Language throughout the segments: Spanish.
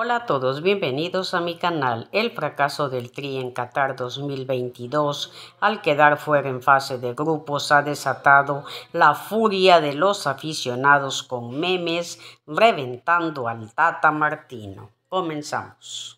Hola a todos, bienvenidos a mi canal. El fracaso del Tri en Qatar 2022 al quedar fuera en fase de grupos ha desatado la furia de los aficionados con memes reventando al Tata Martino. Comenzamos.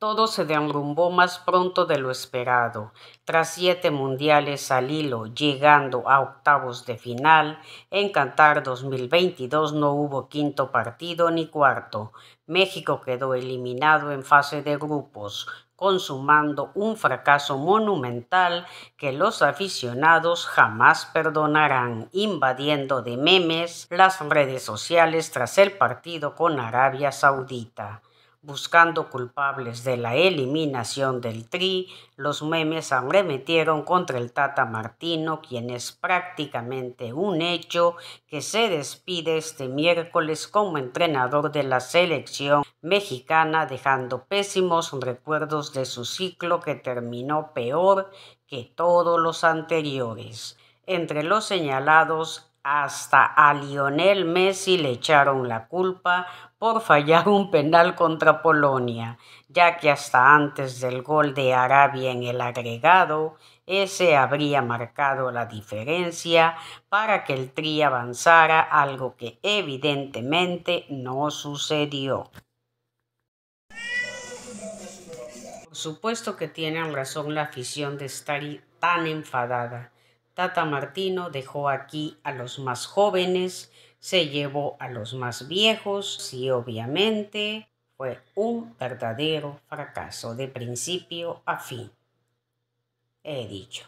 Todo se derrumbó más pronto de lo esperado. Tras siete mundiales al hilo, llegando a octavos de final, en Qatar 2022 no hubo quinto partido ni cuarto. México quedó eliminado en fase de grupos, consumando un fracaso monumental que los aficionados jamás perdonarán, invadiendo de memes las redes sociales tras el partido con Arabia Saudita. Buscando culpables de la eliminación del Tri, los memes arremetieron contra el Tata Martino, quien es prácticamente un hecho que se despide este miércoles como entrenador de la selección mexicana, dejando pésimos recuerdos de su ciclo que terminó peor que todos los anteriores. Entre los señalados hasta a Lionel Messi le echaron la culpa por fallar un penal contra Polonia, ya que hasta antes del gol de Arabia en el agregado, ese habría marcado la diferencia para que el Tri avanzara, algo que evidentemente no sucedió. Por supuesto que tienen razón la afición de estar tan enfadada Tata Martino dejó aquí a los más jóvenes, se llevó a los más viejos y obviamente fue un verdadero fracaso de principio a fin. He dicho.